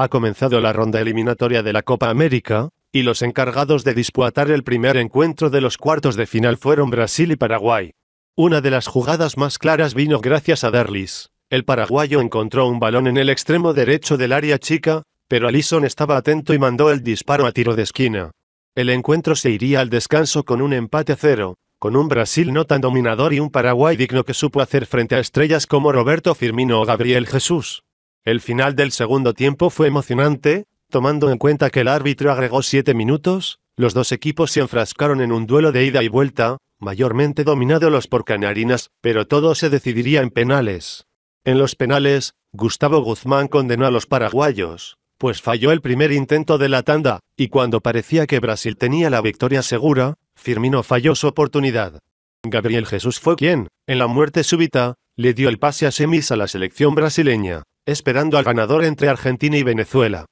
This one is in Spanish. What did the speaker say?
Ha comenzado la ronda eliminatoria de la Copa América, y los encargados de disputar el primer encuentro de los cuartos de final fueron Brasil y Paraguay. Una de las jugadas más claras vino gracias a Darlis. El paraguayo encontró un balón en el extremo derecho del área chica, pero Alison estaba atento y mandó el disparo a tiro de esquina. El encuentro se iría al descanso con un empate cero, con un Brasil no tan dominador y un Paraguay digno que supo hacer frente a estrellas como Roberto Firmino o Gabriel Jesús. El final del segundo tiempo fue emocionante, tomando en cuenta que el árbitro agregó siete minutos, los dos equipos se enfrascaron en un duelo de ida y vuelta, mayormente dominado los por Canarinas, pero todo se decidiría en penales. En los penales, Gustavo Guzmán condenó a los paraguayos, pues falló el primer intento de la tanda, y cuando parecía que Brasil tenía la victoria segura, Firmino falló su oportunidad. Gabriel Jesús fue quien, en la muerte súbita, le dio el pase a semis a la selección brasileña esperando al ganador entre Argentina y Venezuela.